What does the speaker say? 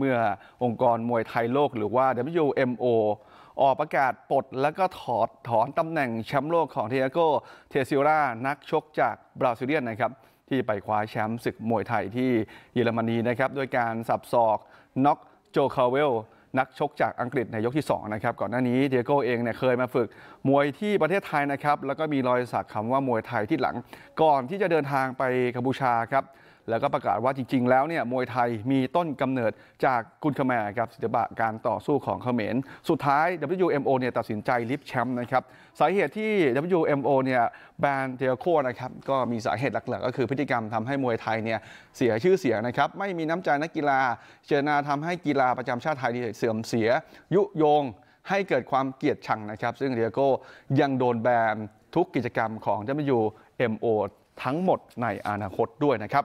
เมื่อองค์กรมวยไทยโลกหรือว่า WMO ออกประกาศปลดและก็ถอดถอนตำแหน่งแชมป์โลกของเทียโกเทซิรานักชกจากบราซิลเลียนนะครับที่ไปคว้าแชมป์ศึกมวยไทยที่เยอรมนีนะครับด้วยการสับศอกน็อกโจคาเวล นักชกจากอังกฤษในยกที่ 2 นะครับ ก่อนหน้านี้เดียโกเองเนี่ยเคยมาฝึกมวยที่ประเทศไทยนะครับ แล้วก็มีรอยสักคำว่ามวยไทยที่หลัง ก่อนที่จะเดินทางไปกัมพูชาครับแล้วก็ประกาศว่าจริง ๆ แล้วเนี่ยมวยไทยมีต้นกำเนิดจากกุนขแมครับศิลปะการต่อสู้ของเขมรสุดท้าย WMO เนี่ยตัดสินใจลิฟแชมป์นะครับสาเหตุที่ WMO เนี่ยแบนเทโคนะครับก็มีสาเหตุหลักๆ ก็คือพฤติกรรมทำให้มวยไทยเนี่ยเสียชื่อเสียงนะครับไม่มีน้ำใจนักกีฬาเจรนาทำให้กีฬาประจำชาติไทยเสื่อมเสีย ยุโยงให้เกิดความเกลียดชังนะครับ ซึ่งเดียโก้ยังโดนแบนทุกกิจกรรมของ WMO ทั้งหมดในอนาคตด้วยนะครับ